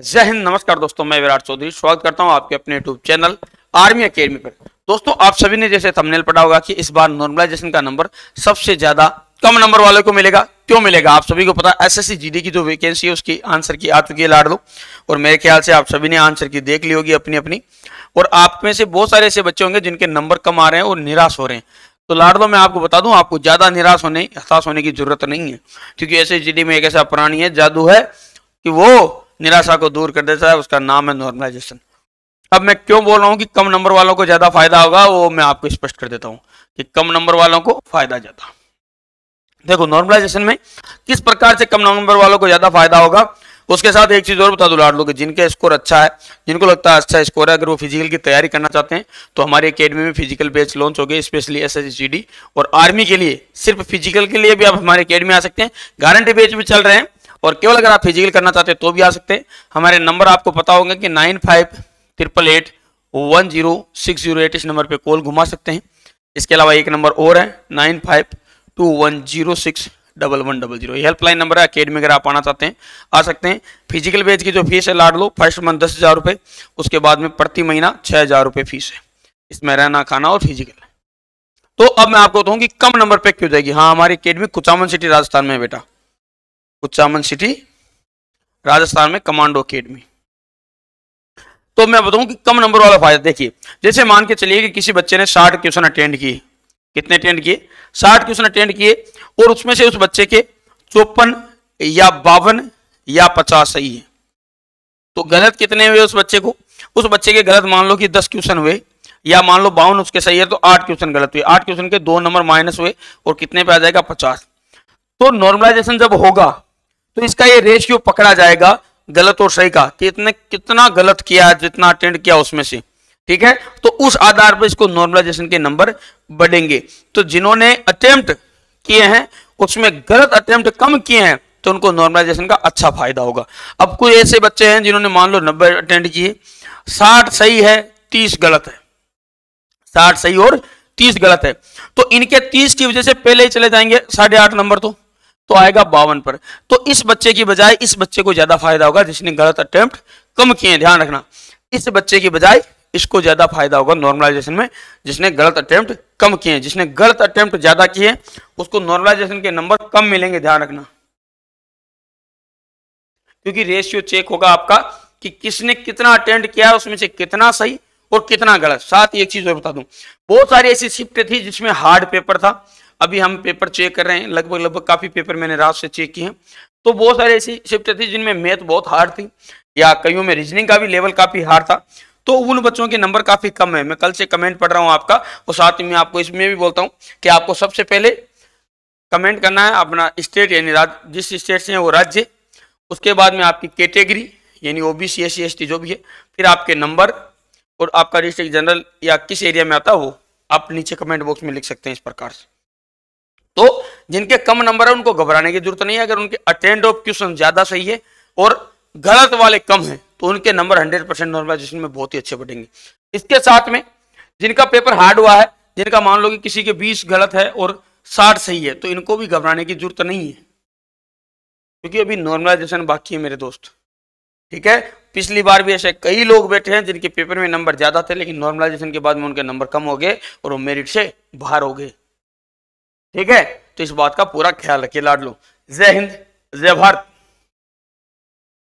जय हिंद नमस्कार दोस्तों मैं विराट चौधरी स्वागत करता हूं आपके अपने यूट्यूब चैनल आर्मी अकेडमी पर दोस्तों आप सभी ने जैसे थंबनेल पढ़ा होगा कि इस बार नॉर्मलाइजेशन का नंबर सबसे ज्यादा कम नंबर वाले को मिलेगा क्यों मिलेगा आप सभी को पता एस एस जीडी की जो वैकेंसी है उसकी आंसर की आ चुकी है लाड दो और मेरे ख्याल से आप सभी ने आंसर की देख ली होगी अपनी अपनी और आप में से बहुत सारे ऐसे बच्चे होंगे जिनके नंबर कम आ रहे हैं और निराश हो रहे हैं तो लाडो मैं आपको बता दूं आपको ज्यादा निराश होने हताश होने की जरूरत नहीं है क्योंकि एस एस में एक ऐसा प्राणी है जादू है कि वो निराशा को दूर कर देता है उसका नाम है नॉर्मलाइजेशन अब मैं क्यों बोल रहा हूँ कि कम नंबर वालों को ज़्यादा फायदा होगा वो मैं आपको स्पष्ट कर देता हूँ कि कम नंबर वालों को फायदा ज़्यादा देखो नॉर्मलाइजेशन में किस प्रकार से कम नंबर वालों को ज़्यादा फायदा होगा उसके साथ एक चीज़ और बता लो कि जिनके स्कोर अच्छा है जिनको लगता है अच्छा स्कोर है अगर वो फिजिकल की तैयारी करना चाहते हैं तो हमारी अकेडमी में फिजिकल बेच लॉन्च हो गए स्पेशली एस एस और आर्मी के लिए सिर्फ फिजिकल के लिए भी आप हमारे अकेडमी आ सकते हैं गारंटी बेच भी चल रहे हैं और केवल अगर आप फिजिकल करना चाहते हैं तो भी आ सकते हैं हमारे नंबर आपको पता होंगे कि nine five triple eight one zero six zero eight इस नंबर पे कॉल घुमा सकते हैं इसके अलावा एक नंबर और है nine five two one zero six double one double zero helpline number है अकेडमी अगर आप आना चाहते हैं आ सकते हैं फिजिकल बेच की जो फीस है लाड लो फर्स्ट मंथ दस हज़ार रुपये उसके बाद में प्रति महीना छः हज़ार रुपये फीस है इसमें रहना खाना और फिजिकल तो अब मैं आपको बताऊँ कि कम नंबर पर क्यों जाएगी हाँ हमारी अकेडमी कुचामन सिटी राजस्थान में बेटा कुचामन सिटी राजस्थान में कमांडो अकेडमी तो मैं बताऊं कि कम नंबर वाला फायदा देखिए जैसे मान के चलिए कि किसी बच्चे ने साठ क्वेश्चन अटेंड किए कितने अटेंड किए साठ क्वेश्चन अटेंड किए और उसमें से उस बच्चे के चौपन या बावन या पचास सही है तो गलत कितने हुए उस बच्चे को उस बच्चे के गलत मान लो कि दस क्वेश्चन हुए या मान लो बावन उसके सही है तो आठ क्वेश्चन गलत हुए आठ क्वेश्चन के दो नंबर माइनस हुए और कितने पे आ जाएगा पचास तो नॉर्मलाइजेशन जब होगा तो इसका ये रेशियो पकड़ा जाएगा गलत और सही का कि तो इतने कितना गलत किया जितना अटेंड किया उसमें से ठीक है तो उस आधार पर इसको नॉर्मलाइजेशन के नंबर बढ़ेंगे तो जिन्होंने अटेम्प्ट किए हैं उसमें गलत अटेम्प्ट कम किए हैं तो उनको नॉर्मलाइजेशन का अच्छा फायदा होगा अब कोई ऐसे बच्चे हैं जिन्होंने मान लो नब्बे अटेंड किए साठ सही है तीस गलत है साठ सही और तीस गलत है तो इनके तीस की वजह से पहले ही चले जाएंगे साढ़े आठ नंबर तो तो आएगा बावन पर तो इस बच्चे की बजाय इस बच्चे को ज्यादा फायदा होगा जिसने गलत अटेम्प्ट कम किए ध्यान रखना इस बच्चे की बजाय इसको ज्यादा फायदा होगा नॉर्मलाइजेशन में जिसने गलत अटेम्प्ट कम किए जिसने गलत अटेम्प्ट ज्यादा किए उसको नॉर्मलाइजेशन के नंबर कम मिलेंगे ध्यान रखना क्योंकि रेशियो चेक होगा आपका कि किसने कितना अटेंड किया उसमें से कितना सही और कितना गलत साथ ही एक चीज और बता दूं बहुत सारी ऐसी शिफ्ट थी जिसमें हार्ड पेपर था अभी हम पेपर चेक कर रहे हैं लगभग लगभग काफ़ी पेपर मैंने रात से चेक किए हैं तो बहुत सारे ऐसी शिफ्ट थी जिनमें मैथ बहुत हार्ड थी या कईयों में रीजनिंग का भी लेवल काफ़ी हार्ड था तो उन बच्चों के नंबर काफ़ी कम है मैं कल से कमेंट पढ़ रहा हूँ आपका और साथ ही मैं आपको इसमें भी बोलता हूँ कि आपको सबसे पहले कमेंट करना है अपना स्टेट यानी जिस स्टेट से है वो राज्य उसके बाद में आपकी कैटेगरी यानी O B C S C S T जो भी है फिर आपके नंबर और आपका डिस्ट्रिक्ट जनरल या किस एरिया में आता है वो आप नीचे कमेंट बॉक्स में लिख सकते हैं इस प्रकार से जिनके कम नंबर है उनको घबराने की जरूरत नहीं है अगर उनके अटेंड ऑफ क्वेश्चन ज्यादा सही है और गलत वाले कम है तो उनके नंबर हंड्रेड परसेंट नॉर्मलाइजेशन में बहुत ही अच्छे बढ़ेंगे इसके साथ में जिनका पेपर हार्ड हुआ है जिनका मान लो कि किसी के बीस गलत है और साठ सही है तो इनको भी घबराने की जरूरत नहीं है क्योंकि अभी नॉर्मलाइजेशन बाकी है मेरे दोस्त ठीक है पिछली बार भी ऐसे कई लोग बैठे हैं जिनके पेपर में नंबर ज्यादा थे लेकिन नॉर्मलाइजेशन के बाद में उनके नंबर कम हो गए और वो मेरिट से बाहर हो गए ठीक है तो इस बात का पूरा ख्याल रखिए लाडलो जय हिंद जय भारत